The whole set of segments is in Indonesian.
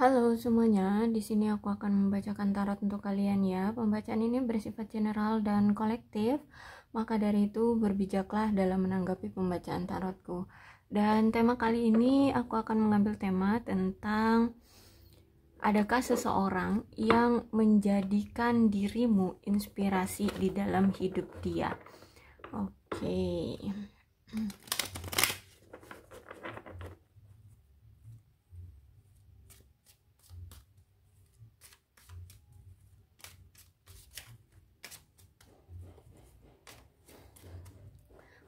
Halo semuanya, di sini aku akan membacakan tarot untuk kalian ya. Pembacaan ini bersifat general dan kolektif, maka dari itu berbijaklah dalam menanggapi pembacaan tarotku. Dan tema kali ini aku akan mengambil tema tentang adakah seseorang yang menjadikan dirimu inspirasi di dalam hidup dia. Oke. Okay.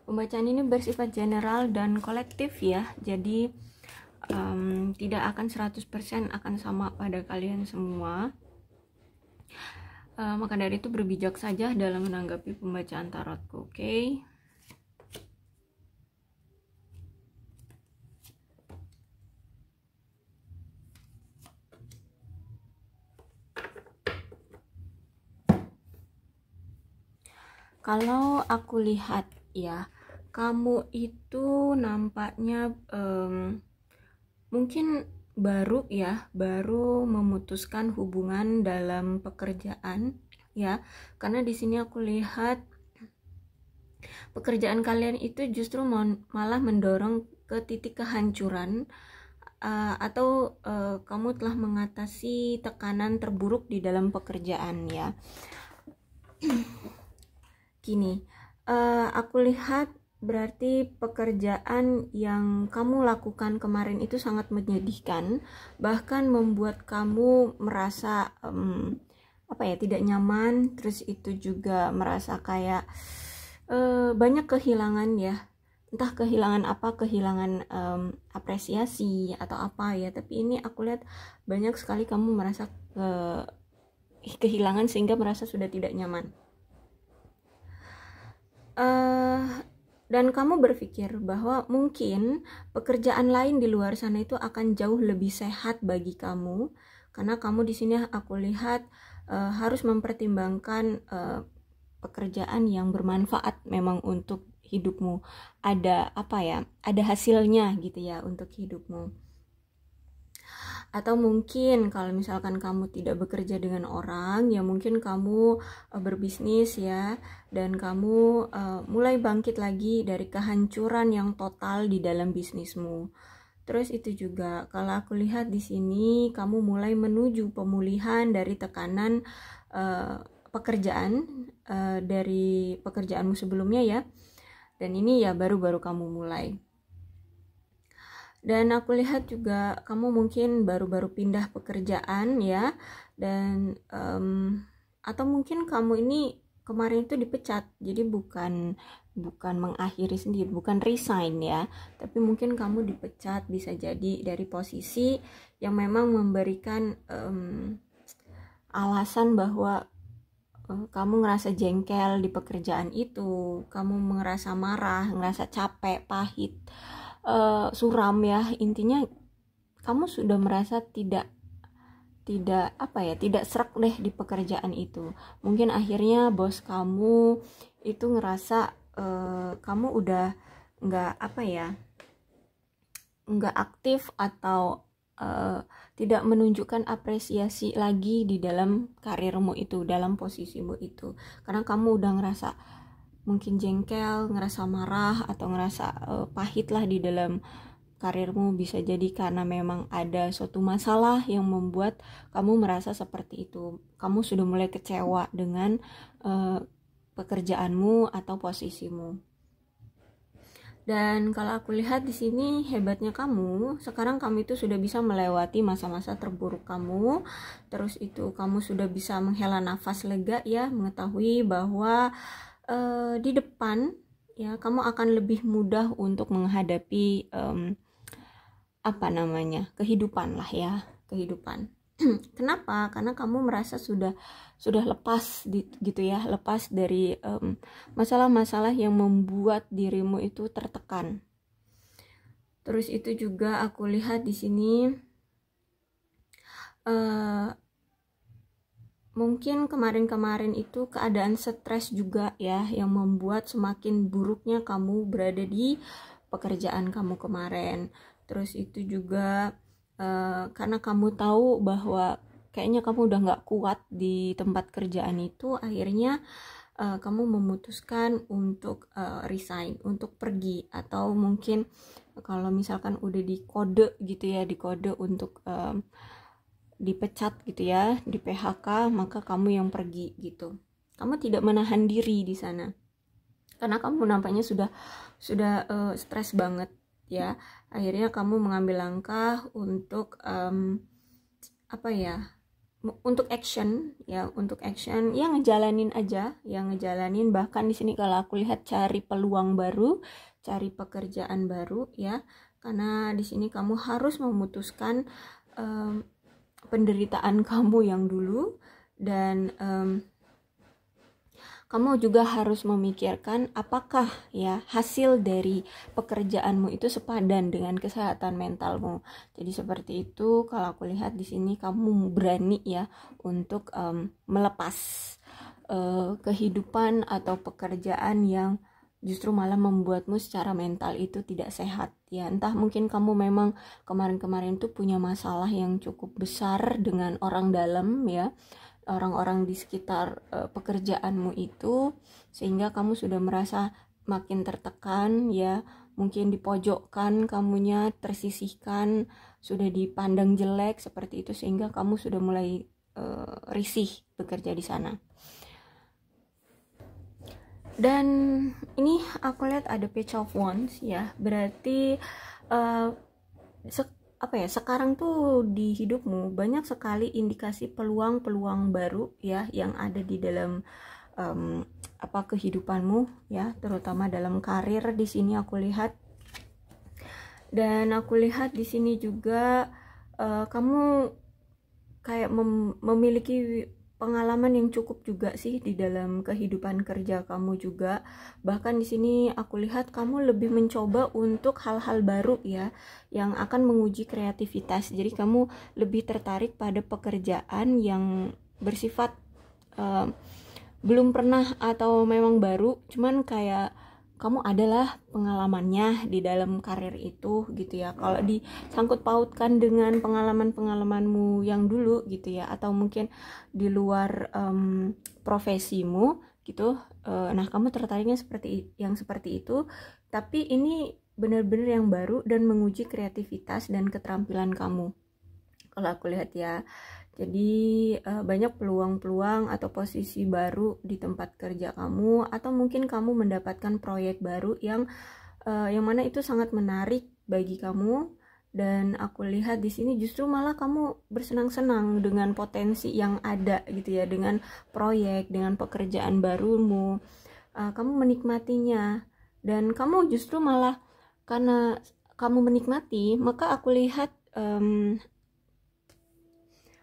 Pembacaan ini bersifat general dan kolektif ya, jadi um, tidak akan 100% akan sama pada kalian semua. Uh, maka dari itu berbijak saja dalam menanggapi pembacaan tarotku, oke? Okay? Kalau aku lihat ya kamu itu nampaknya um, mungkin baru ya baru memutuskan hubungan dalam pekerjaan ya karena di sini aku lihat pekerjaan kalian itu justru malah mendorong ke titik kehancuran uh, atau uh, kamu telah mengatasi tekanan terburuk di dalam pekerjaan ya kini uh, aku lihat berarti pekerjaan yang kamu lakukan kemarin itu sangat menyedihkan, bahkan membuat kamu merasa um, apa ya tidak nyaman, terus itu juga merasa kayak uh, banyak kehilangan ya, entah kehilangan apa, kehilangan um, apresiasi atau apa ya, tapi ini aku lihat banyak sekali kamu merasa ke kehilangan sehingga merasa sudah tidak nyaman uh, dan kamu berpikir bahwa mungkin pekerjaan lain di luar sana itu akan jauh lebih sehat bagi kamu karena kamu di sini aku lihat uh, harus mempertimbangkan uh, pekerjaan yang bermanfaat memang untuk hidupmu ada apa ya ada hasilnya gitu ya untuk hidupmu atau mungkin kalau misalkan kamu tidak bekerja dengan orang ya mungkin kamu eh, berbisnis ya dan kamu uh, mulai bangkit lagi dari kehancuran yang total di dalam bisnismu terus itu juga kalau aku lihat di sini kamu mulai menuju pemulihan dari tekanan uh, pekerjaan uh, dari pekerjaanmu sebelumnya ya dan ini ya baru-baru kamu mulai dan aku lihat juga kamu mungkin baru-baru pindah pekerjaan ya dan um, atau mungkin kamu ini kemarin itu dipecat. Jadi bukan bukan mengakhiri sendiri, bukan resign ya, tapi mungkin kamu dipecat bisa jadi dari posisi yang memang memberikan um, alasan bahwa kamu ngerasa jengkel di pekerjaan itu, kamu ngerasa marah, ngerasa capek, pahit, uh, suram ya intinya kamu sudah merasa tidak tidak apa ya tidak serak deh di pekerjaan itu mungkin akhirnya bos kamu itu ngerasa uh, kamu udah nggak apa ya nggak aktif atau uh, tidak menunjukkan apresiasi lagi di dalam karirmu itu dalam posisimu itu karena kamu udah ngerasa mungkin jengkel, ngerasa marah atau ngerasa uh, eh, pahit lah di dalam karirmu bisa jadi karena memang ada suatu masalah yang membuat kamu merasa seperti itu. Kamu sudah mulai kecewa dengan uh, pekerjaanmu atau posisimu. Dan kalau aku lihat di sini hebatnya kamu, sekarang kamu itu sudah bisa melewati masa-masa terburuk kamu. Terus itu kamu sudah bisa menghela nafas lega ya, mengetahui bahwa uh, di depan ya kamu akan lebih mudah untuk menghadapi um, apa namanya kehidupan lah ya kehidupan kenapa karena kamu merasa sudah sudah lepas di, gitu ya lepas dari masalah-masalah um, yang membuat dirimu itu tertekan terus itu juga aku lihat di sini uh, mungkin kemarin-kemarin itu keadaan stres juga ya yang membuat semakin buruknya kamu berada di pekerjaan kamu kemarin. Terus itu juga uh, karena kamu tahu bahwa kayaknya kamu udah nggak kuat di tempat kerjaan itu, akhirnya uh, kamu memutuskan untuk uh, resign, untuk pergi atau mungkin kalau misalkan udah di kode gitu ya, di kode untuk uh, dipecat gitu ya, di PHK, maka kamu yang pergi gitu. Kamu tidak menahan diri di sana. Karena kamu nampaknya sudah sudah uh, stres banget ya. Akhirnya kamu mengambil langkah untuk um, apa ya? untuk action ya untuk action yang ngejalanin aja yang ngejalanin bahkan di sini kalau aku lihat cari peluang baru cari pekerjaan baru ya karena di sini kamu harus memutuskan um, penderitaan kamu yang dulu dan um, kamu juga harus memikirkan apakah ya hasil dari pekerjaanmu itu sepadan dengan kesehatan mentalmu. Jadi seperti itu kalau aku lihat di sini kamu berani ya untuk um, melepas uh, kehidupan atau pekerjaan yang justru malah membuatmu secara mental itu tidak sehat ya entah mungkin kamu memang kemarin-kemarin tuh punya masalah yang cukup besar dengan orang dalam ya orang-orang di sekitar uh, pekerjaanmu itu sehingga kamu sudah merasa makin tertekan ya mungkin dipojokkan kamunya tersisihkan sudah dipandang jelek seperti itu sehingga kamu sudah mulai uh, risih bekerja di sana dan ini aku lihat ada page of wands ya berarti uh, apa ya sekarang tuh di hidupmu banyak sekali indikasi peluang-peluang baru ya yang ada di dalam um, apa kehidupanmu ya terutama dalam karir di sini aku lihat dan aku lihat di sini juga uh, kamu kayak mem memiliki pengalaman yang cukup juga sih di dalam kehidupan kerja kamu juga. Bahkan di sini aku lihat kamu lebih mencoba untuk hal-hal baru ya yang akan menguji kreativitas. Jadi kamu lebih tertarik pada pekerjaan yang bersifat uh, belum pernah atau memang baru, cuman kayak kamu adalah pengalamannya di dalam karir itu gitu ya kalau ya. disangkut pautkan dengan pengalaman pengalamanmu yang dulu gitu ya atau mungkin di luar um, profesimu gitu uh, nah kamu tertariknya seperti yang seperti itu tapi ini benar-benar yang baru dan menguji kreativitas dan keterampilan kamu kalau aku lihat ya jadi eh, banyak peluang-peluang atau posisi baru di tempat kerja kamu atau mungkin kamu mendapatkan proyek baru yang eh, yang mana itu sangat menarik bagi kamu dan aku lihat di sini justru malah kamu bersenang-senang dengan potensi yang ada gitu ya dengan proyek dengan pekerjaan barumu eh, kamu menikmatinya dan kamu justru malah karena kamu menikmati maka aku lihat um,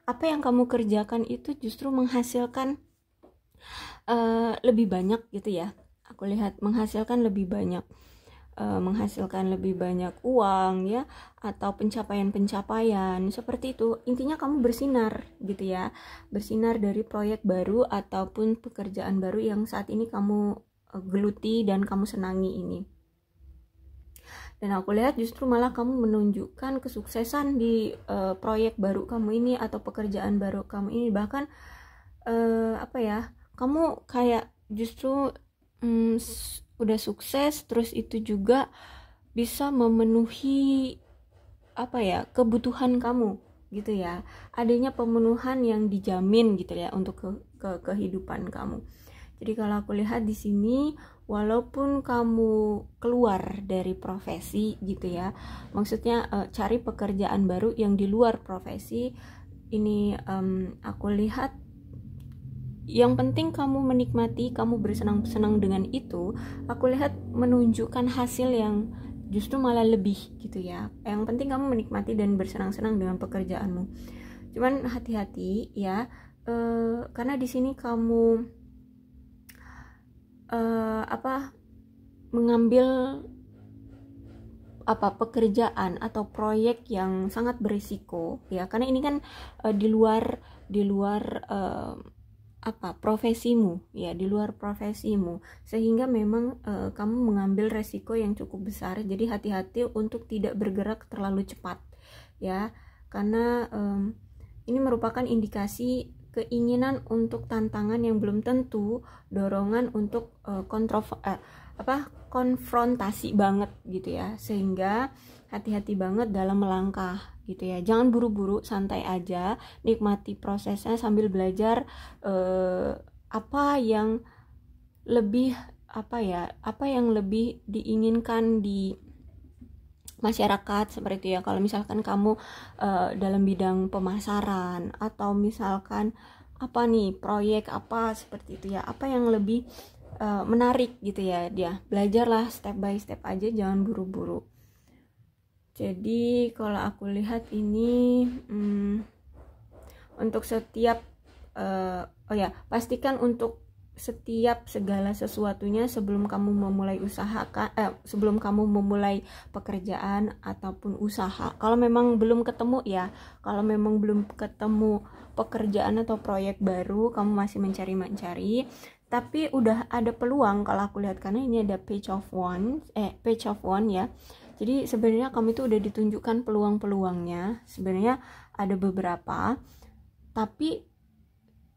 apa yang kamu kerjakan itu justru menghasilkan uh, lebih banyak gitu ya aku lihat menghasilkan lebih banyak eh, menghasilkan lebih banyak uang ya atau pencapaian-pencapaian seperti itu intinya kamu bersinar gitu ya bersinar dari proyek baru ataupun pekerjaan baru yang saat ini kamu eh, geluti dan kamu senangi ini dan aku lihat justru malah kamu menunjukkan kesuksesan di uh, proyek baru kamu ini atau pekerjaan baru kamu ini bahkan uh, apa ya kamu kayak justru um, udah sukses terus itu juga bisa memenuhi apa ya kebutuhan kamu gitu ya adanya pemenuhan yang dijamin gitu ya untuk ke, ke kehidupan kamu jadi kalau aku lihat di sini walaupun kamu keluar dari profesi gitu ya maksudnya uh, cari pekerjaan baru yang di luar profesi ini um, aku lihat yang penting kamu menikmati, kamu bersenang-senang dengan itu, aku lihat menunjukkan hasil yang justru malah lebih gitu ya. Yang penting kamu menikmati dan bersenang-senang dengan pekerjaanmu. Cuman hati-hati ya, e, karena di sini kamu uh, apa mengambil apa pekerjaan atau proyek yang sangat berisiko ya karena ini kan uh, di luar di luar uh, apa profesimu ya di luar profesimu sehingga memang uh, kamu mengambil resiko yang cukup besar jadi hati-hati untuk tidak bergerak terlalu cepat ya karena um, ini merupakan indikasi keinginan untuk tantangan yang belum tentu, dorongan untuk uh, eh, kontrol uh, eh, apa konfrontasi banget gitu ya. Sehingga hati-hati banget dalam melangkah gitu ya. Jangan buru-buru, santai aja, nikmati prosesnya sambil belajar uh, apa yang lebih apa ya, apa yang lebih diinginkan di masyarakat seperti itu ya kalau misalkan kamu uh, dalam bidang pemasaran atau misalkan apa nih proyek apa seperti itu ya apa yang lebih uh, menarik gitu ya dia belajarlah step by step aja jangan buru-buru jadi kalau aku lihat ini hmm, untuk setiap uh, oh ya pastikan untuk setiap segala sesuatunya sebelum kamu memulai usaha eh, sebelum kamu memulai pekerjaan ataupun usaha kalau memang belum ketemu ya kalau memang belum ketemu pekerjaan atau proyek baru kamu masih mencari mencari tapi udah ada peluang kalau aku lihat karena ini ada page of one eh page of one ya jadi sebenarnya kamu itu udah ditunjukkan peluang-peluangnya sebenarnya ada beberapa tapi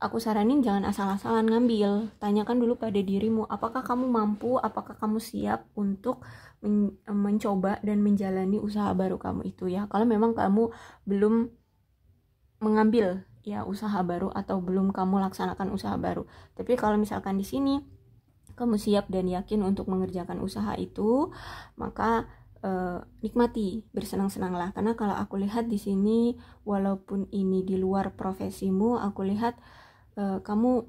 aku saranin jangan asal-asalan ngambil. Tanyakan dulu pada dirimu, apakah kamu mampu, apakah kamu siap untuk men mencoba dan menjalani usaha baru kamu itu ya. Kalau memang kamu belum mengambil ya usaha baru atau belum kamu laksanakan usaha baru. Tapi kalau misalkan di sini kamu siap dan yakin untuk mengerjakan usaha itu, maka eh, nikmati bersenang-senanglah karena kalau aku lihat di sini walaupun ini di luar profesimu, aku lihat uh, kamu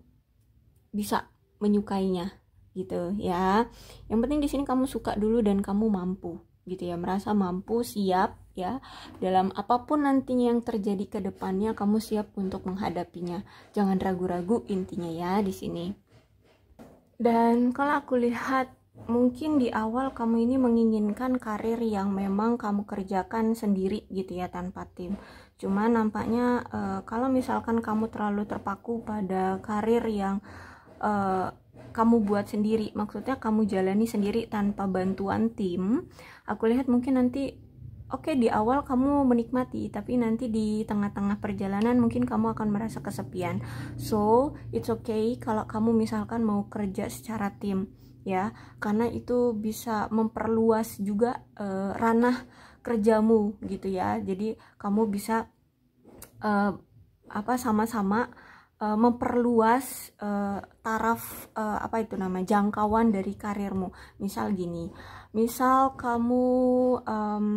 bisa menyukainya gitu ya. Yang penting di sini kamu suka dulu dan kamu mampu gitu ya, merasa mampu, siap ya. Dalam apapun nantinya yang terjadi ke depannya kamu siap untuk menghadapinya. Jangan ragu-ragu intinya ya di sini. Dan kalau aku lihat mungkin di awal kamu ini menginginkan karir yang memang kamu kerjakan sendiri gitu ya tanpa tim cuma nampaknya uh, kalau misalkan kamu terlalu terpaku pada karir yang uh, kamu buat sendiri, maksudnya kamu jalani sendiri tanpa bantuan tim, aku lihat mungkin nanti oke okay, di awal kamu menikmati tapi nanti di tengah-tengah perjalanan mungkin kamu akan merasa kesepian so it's okay kalau kamu misalkan mau kerja secara tim ya karena itu bisa memperluas juga uh, ranah kerjamu gitu ya jadi kamu bisa uh, apa sama-sama uh, memperluas uh, taraf uh, apa itu namanya jangkauan dari karirmu. Misal gini, misal kamu um,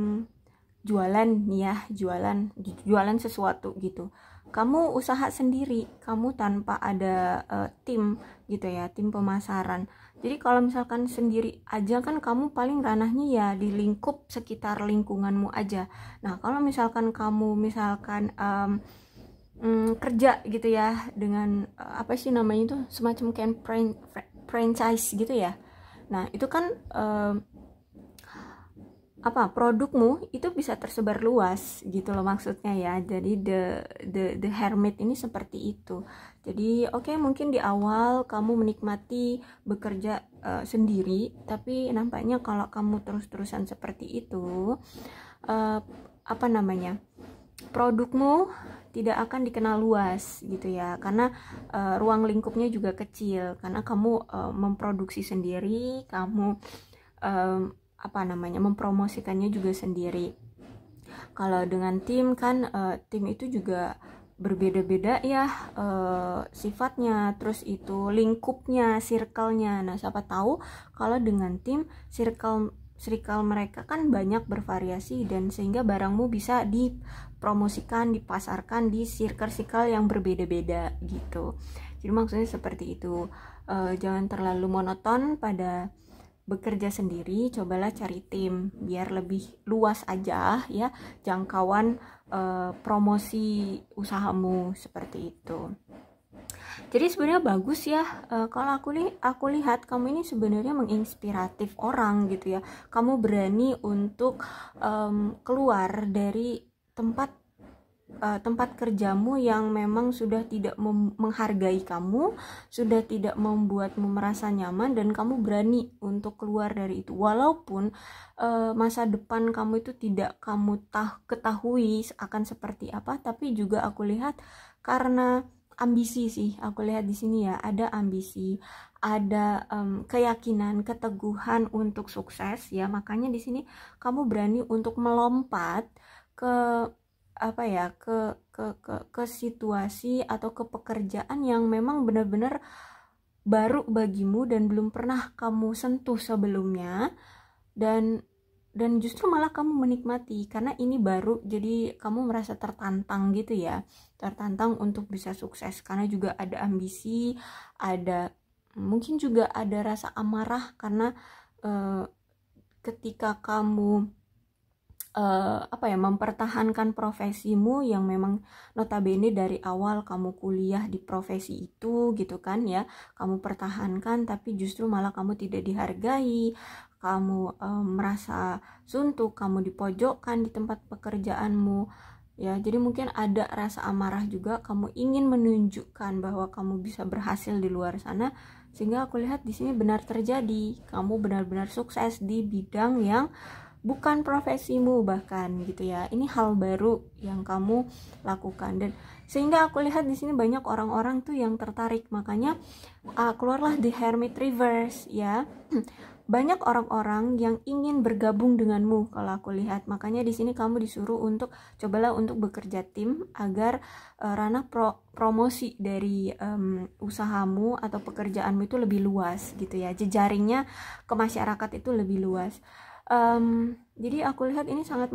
jualan nih ya, jualan jualan sesuatu gitu. Kamu usaha sendiri, kamu tanpa ada uh, tim gitu ya, tim pemasaran jadi kalau misalkan sendiri aja kan kamu paling ranahnya ya di lingkup sekitar lingkunganmu aja nah kalau misalkan kamu misalkan um, um, kerja gitu ya dengan uh, apa sih namanya itu semacam kayak franchise gitu ya nah itu kan um, apa produkmu itu bisa tersebar luas gitu loh maksudnya ya jadi the the the hermit ini seperti itu jadi oke okay, mungkin di awal kamu menikmati bekerja uh, sendiri tapi nampaknya kalau kamu terus-terusan seperti itu uh, apa namanya produkmu tidak akan dikenal luas gitu ya karena uh, ruang lingkupnya juga kecil karena kamu uh, memproduksi sendiri kamu apa namanya mempromosikannya juga sendiri kalau dengan tim kan uh, tim itu juga berbeda-beda ya uh, sifatnya terus itu lingkupnya circle-nya nah siapa tahu kalau dengan tim circle circle mereka kan banyak bervariasi dan sehingga barangmu bisa dipromosikan, dipasarkan di circle-circle yang berbeda-beda gitu. Jadi maksudnya seperti itu. E, jangan terlalu monoton pada bekerja sendiri, cobalah cari tim biar lebih luas aja ya jangkauan uh, promosi usahamu seperti itu. Jadi sebenarnya bagus ya uh, kalau aku li aku lihat kamu ini sebenarnya menginspiratif orang gitu ya. Kamu berani untuk um, keluar dari tempat uh, tempat kerjamu yang memang sudah tidak menghargai kamu, sudah tidak membuatmu merasa nyaman dan kamu berani untuk keluar dari itu. Walaupun uh, masa depan kamu itu tidak kamu tah ketahui akan seperti apa, tapi juga aku lihat karena ambisi sih aku lihat di sini ya ada ambisi ada um, keyakinan keteguhan untuk sukses ya makanya di sini kamu berani untuk melompat ke apa ya ke ke ke ke situasi atau ke pekerjaan yang memang benar-benar baru bagimu dan belum pernah kamu sentuh sebelumnya dan dan justru malah kamu menikmati karena ini baru jadi kamu merasa tertantang gitu ya tertantang untuk bisa sukses karena juga ada ambisi ada mungkin juga ada rasa amarah karena eh, ketika kamu uh, apa ya mempertahankan profesimu yang memang notabene dari awal kamu kuliah di profesi itu gitu kan ya kamu pertahankan tapi justru malah kamu tidak dihargai kamu uh, merasa suntuk kamu dipojokkan di tempat pekerjaanmu ya jadi mungkin ada rasa amarah juga kamu ingin menunjukkan bahwa kamu bisa berhasil di luar sana sehingga aku lihat di sini benar terjadi kamu benar-benar sukses di bidang yang bukan profesimu bahkan gitu ya ini hal baru yang kamu lakukan dan sehingga aku lihat di sini banyak orang-orang tuh yang tertarik makanya uh, keluarlah di hermit reverse ya banyak orang-orang yang ingin bergabung denganmu kalau aku lihat makanya di sini kamu disuruh untuk cobalah untuk bekerja tim agar uh, ranah pro promosi dari um, usahamu atau pekerjaanmu itu lebih luas gitu ya jejaringnya ke masyarakat itu lebih luas um, jadi aku lihat ini sangat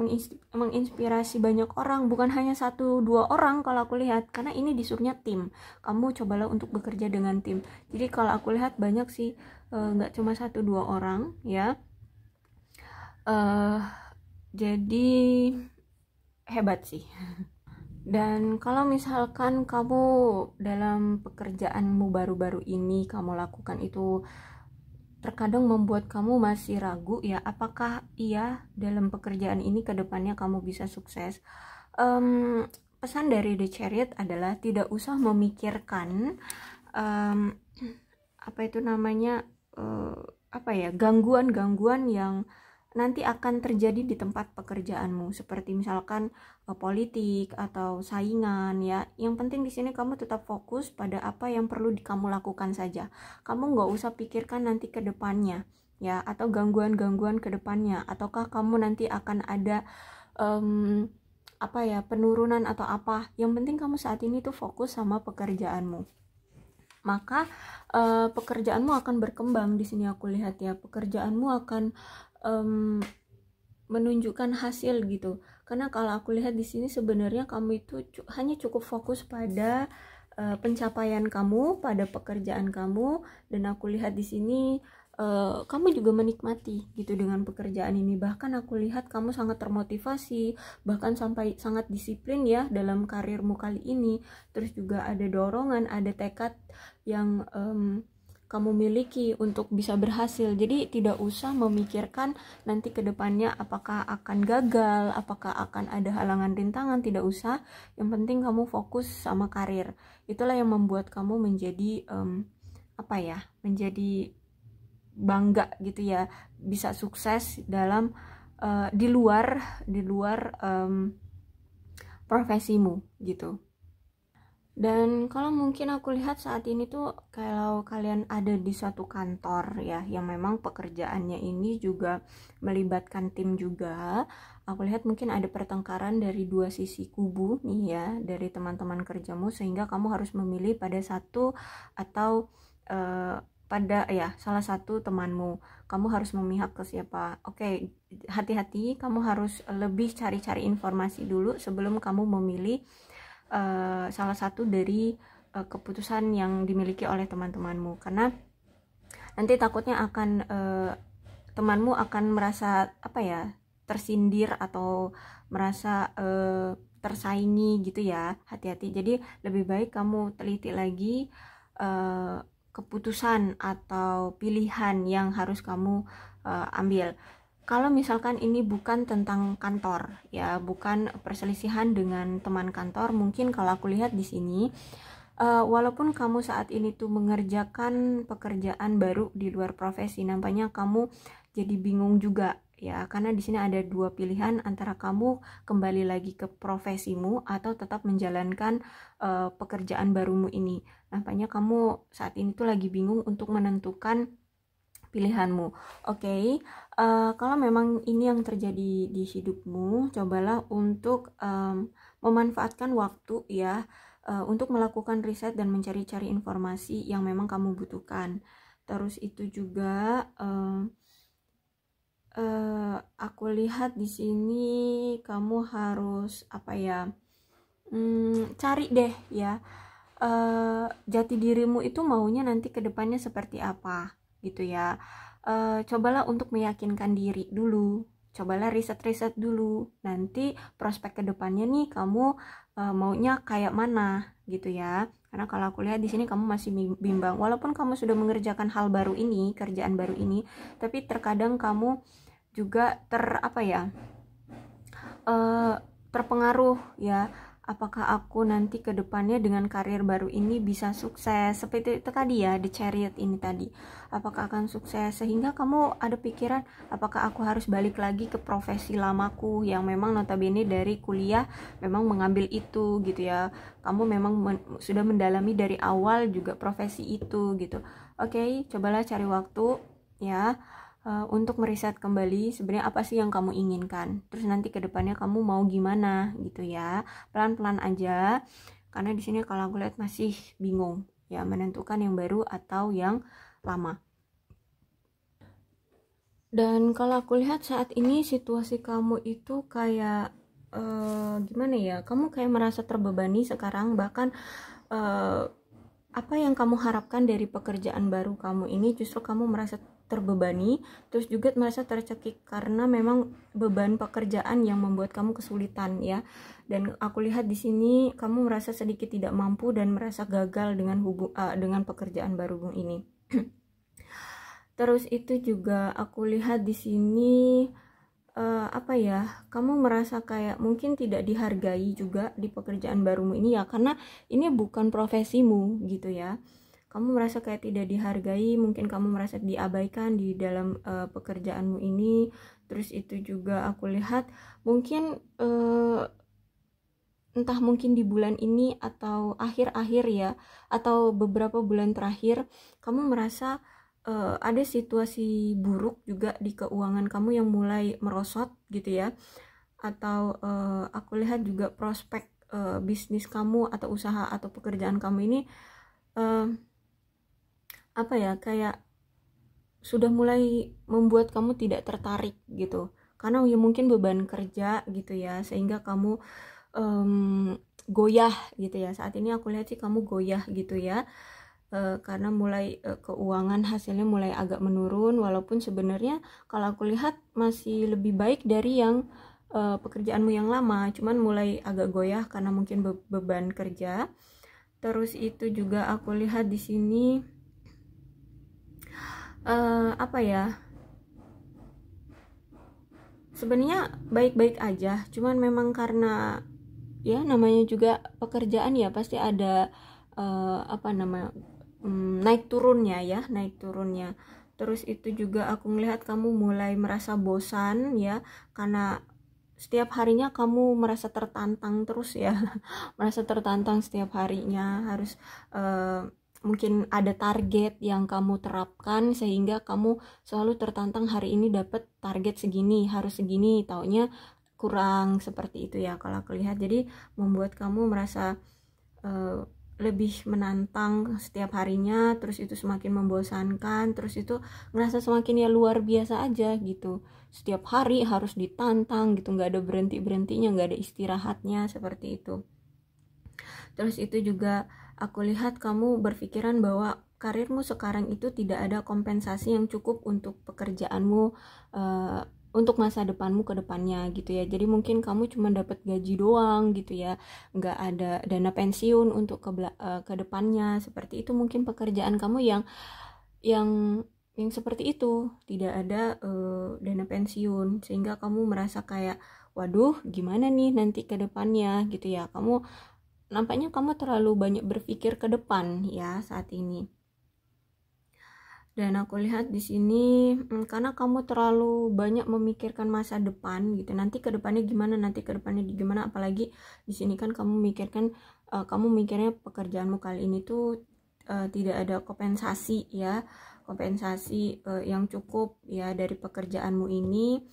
menginspirasi banyak orang bukan hanya satu dua orang kalau aku lihat karena ini disuruhnya tim kamu cobalah untuk bekerja dengan tim jadi kalau aku lihat banyak sih e, nggak uh, cuma satu dua orang ya uh, jadi hebat sih dan kalau misalkan kamu dalam pekerjaanmu baru-baru ini kamu lakukan itu terkadang membuat kamu masih ragu ya apakah iya dalam pekerjaan ini kedepannya kamu bisa sukses um, pesan dari The Chariot adalah tidak usah memikirkan um, apa itu namanya uh, apa ya gangguan-gangguan yang nanti akan terjadi di tempat pekerjaanmu seperti misalkan uh, politik atau saingan ya yang penting di sini kamu tetap fokus pada apa yang perlu kamu lakukan saja kamu nggak usah pikirkan nanti ke depannya ya atau gangguan-gangguan ke depannya ataukah kamu nanti akan ada um, apa ya penurunan atau apa yang penting kamu saat ini tuh fokus sama pekerjaanmu maka uh, pekerjaanmu akan berkembang di sini aku lihat ya pekerjaanmu akan um, menunjukkan hasil gitu karena kalau aku lihat di sini sebenarnya kamu itu cu hanya cukup fokus pada uh, pencapaian kamu pada pekerjaan kamu dan aku lihat di sini uh, kamu juga menikmati gitu dengan pekerjaan ini bahkan aku lihat kamu sangat termotivasi bahkan sampai sangat disiplin ya dalam karirmu kali ini terus juga ada dorongan ada tekad yang um, kamu miliki untuk bisa berhasil. Jadi tidak usah memikirkan nanti ke depannya apakah akan gagal, apakah akan ada halangan rintangan, tidak usah. Yang penting kamu fokus sama karir. Itulah yang membuat kamu menjadi um, apa ya? Menjadi bangga gitu ya, bisa sukses dalam uh, di luar di luar um, profesimu gitu dan kalau mungkin aku lihat saat ini tuh kalau kalian ada di suatu kantor ya yang memang pekerjaannya ini juga melibatkan tim juga aku lihat mungkin ada pertengkaran dari dua sisi kubu nih ya dari teman-teman kerjamu sehingga kamu harus memilih pada satu atau uh, pada ya salah satu temanmu kamu harus memihak ke siapa oke okay, hati-hati kamu harus lebih cari-cari informasi dulu sebelum kamu memilih Eh, salah satu dari uh, keputusan yang dimiliki oleh teman-temanmu karena nanti takutnya akan uh, temanmu akan merasa apa ya tersindir atau merasa uh, tersaingi gitu ya hati-hati jadi lebih baik kamu teliti lagi uh, keputusan atau pilihan yang harus kamu uh, ambil kalau misalkan ini bukan tentang kantor ya bukan perselisihan dengan teman kantor mungkin kalau aku lihat di sini uh, walaupun kamu saat ini tuh mengerjakan pekerjaan baru di luar profesi nampaknya kamu jadi bingung juga ya karena di sini ada dua pilihan antara kamu kembali lagi ke profesimu atau tetap menjalankan uh, pekerjaan barumu ini nampaknya kamu saat ini tuh lagi bingung untuk menentukan pilihanmu. Oke, okay? uh, eh, kalau memang ini yang terjadi di hidupmu, cobalah untuk um, memanfaatkan waktu ya uh, untuk melakukan riset dan mencari-cari informasi yang memang kamu butuhkan. Terus itu juga uh, uh, aku lihat di sini kamu harus apa ya? Hmm, cari deh ya uh, jati dirimu itu maunya nanti kedepannya seperti apa gitu ya e, cobalah untuk meyakinkan diri dulu cobalah riset-riset dulu nanti prospek kedepannya nih kamu e, maunya kayak mana gitu ya karena kalau aku lihat di sini kamu masih bimbang walaupun kamu sudah mengerjakan hal baru ini kerjaan baru ini tapi terkadang kamu juga ter apa ya e, terpengaruh ya apakah aku nanti ke depannya dengan karir baru ini bisa sukses seperti itu tadi ya the chariot ini tadi apakah akan sukses sehingga kamu ada pikiran apakah aku harus balik lagi ke profesi lamaku yang memang notabene dari kuliah memang mengambil itu gitu ya kamu memang men sudah mendalami dari awal juga profesi itu gitu oke okay, cobalah cari waktu ya uh, untuk meriset kembali sebenarnya apa sih yang kamu inginkan. Terus nanti kedepannya kamu mau gimana gitu ya. Pelan-pelan aja karena di sini kalau aku lihat masih bingung ya menentukan yang baru atau yang lama. Dan kalau aku lihat saat ini situasi kamu itu kayak uh, gimana ya? Kamu kayak merasa terbebani sekarang bahkan uh, apa yang kamu harapkan dari pekerjaan baru kamu ini justru kamu merasa terbebani, terus juga merasa tercekik karena memang beban pekerjaan yang membuat kamu kesulitan ya. Dan aku lihat di sini kamu merasa sedikit tidak mampu dan merasa gagal dengan hubung uh, eh, dengan pekerjaan baru ini. terus itu juga aku lihat di sini uh, apa ya kamu merasa kayak mungkin tidak dihargai juga di pekerjaan barumu ini ya karena ini bukan profesimu gitu ya kamu merasa kayak tidak dihargai, mungkin kamu merasa diabaikan di dalam uh, pekerjaanmu ini. Terus itu juga aku lihat mungkin uh, entah mungkin di bulan ini atau akhir-akhir ya atau beberapa bulan terakhir kamu merasa uh, ada situasi buruk juga di keuangan kamu yang mulai merosot gitu ya. Atau uh, aku lihat juga prospek uh, bisnis kamu atau usaha atau pekerjaan kamu ini uh, apa ya kayak sudah mulai membuat kamu tidak tertarik gitu karena ya mungkin beban kerja gitu ya sehingga kamu um, goyah gitu ya saat ini aku lihat sih kamu goyah gitu ya uh, karena mulai uh, keuangan hasilnya mulai agak menurun walaupun sebenarnya kalau aku lihat masih lebih baik dari yang uh, pekerjaanmu yang lama cuman mulai agak goyah karena mungkin be beban kerja terus itu juga aku lihat di sini uh, apa ya sebenarnya baik-baik aja cuman memang karena ya namanya juga pekerjaan ya pasti ada uh, apa nama um, naik turunnya ya naik turunnya terus itu juga aku melihat kamu mulai merasa bosan ya karena setiap harinya kamu merasa tertantang terus ya merasa tertantang setiap harinya harus uh, mungkin ada target yang kamu terapkan sehingga kamu selalu tertantang hari ini dapat target segini harus segini taunya kurang seperti itu ya kalau aku lihat jadi membuat kamu merasa uh, lebih menantang setiap harinya terus itu semakin membosankan terus itu merasa semakin ya luar biasa aja gitu setiap hari harus ditantang gitu nggak ada berhenti berhentinya nggak ada istirahatnya seperti itu terus itu juga Aku lihat kamu berpikiran bahwa karirmu sekarang itu tidak ada kompensasi yang cukup untuk pekerjaanmu uh, untuk masa depanmu ke depannya gitu ya. Jadi mungkin kamu cuma dapat gaji doang gitu ya. nggak ada dana pensiun untuk ke uh, ke depannya. Seperti itu mungkin pekerjaan kamu yang yang yang seperti itu, tidak ada uh, dana pensiun sehingga kamu merasa kayak waduh gimana nih nanti ke depannya gitu ya. Kamu nampaknya kamu terlalu banyak berpikir ke depan ya saat ini. Dan aku lihat di sini mm, karena kamu terlalu banyak memikirkan masa depan gitu. Nanti ke depannya gimana, nanti ke depannya gimana apalagi di sini kan kamu mikirkan uh, kamu mikirnya pekerjaanmu kali ini tuh uh, tidak ada kompensasi ya. Kompensasi uh, yang cukup ya dari pekerjaanmu ini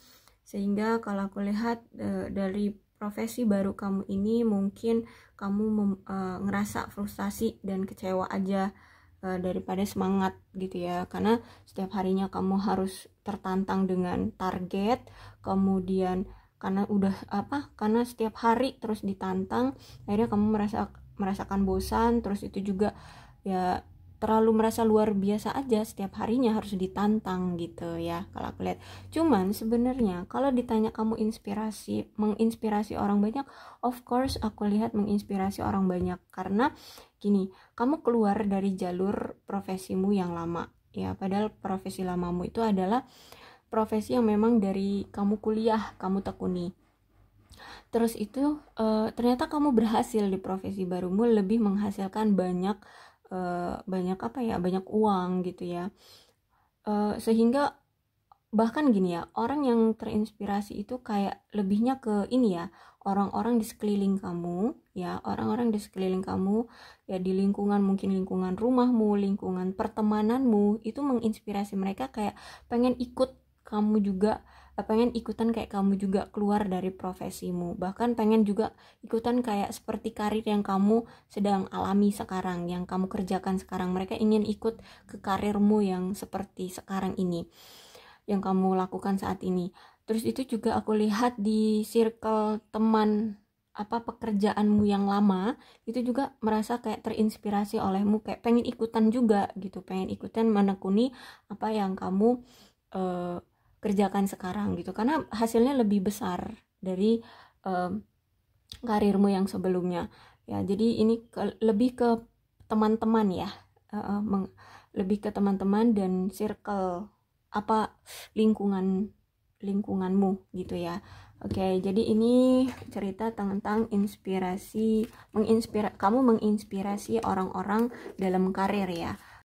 sehingga kalau aku lihat uh, dari profesi baru kamu ini mungkin kamu mem, e, ngerasa frustasi dan kecewa aja e, daripada semangat gitu ya karena setiap harinya kamu harus tertantang dengan target kemudian karena udah apa karena setiap hari terus ditantang akhirnya kamu merasa merasakan bosan terus itu juga ya terlalu merasa luar biasa aja setiap harinya harus ditantang gitu ya kalau aku lihat cuman sebenarnya kalau ditanya kamu inspirasi menginspirasi orang banyak of course aku lihat menginspirasi orang banyak karena gini kamu keluar dari jalur profesimu yang lama ya padahal profesi lamamu itu adalah profesi yang memang dari kamu kuliah kamu tekuni terus itu e, ternyata kamu berhasil di profesi barumu lebih menghasilkan banyak Eh, banyak apa ya banyak uang gitu ya uh, sehingga bahkan gini ya orang yang terinspirasi itu kayak lebihnya ke ini ya orang-orang di sekeliling kamu ya orang-orang di sekeliling kamu ya di lingkungan mungkin lingkungan rumahmu lingkungan pertemananmu itu menginspirasi mereka kayak pengen ikut kamu juga pengen ikutan kayak kamu juga keluar dari profesimu bahkan pengen juga ikutan kayak seperti karir yang kamu sedang alami sekarang yang kamu kerjakan sekarang mereka ingin ikut ke karirmu yang seperti sekarang ini yang kamu lakukan saat ini terus itu juga aku lihat di circle teman apa pekerjaanmu yang lama itu juga merasa kayak terinspirasi olehmu kayak pengen ikutan juga gitu pengen ikutan menekuni apa yang kamu uh, kerjakan sekarang gitu karena hasilnya lebih besar dari um, karirmu yang sebelumnya ya jadi ini ke, lebih ke teman-teman ya uh, meng, lebih ke teman-teman dan circle apa lingkungan lingkunganmu gitu ya Oke, jadi ini cerita tentang inspirasi, menginspira kamu menginspirasi orang-orang dalam karir ya.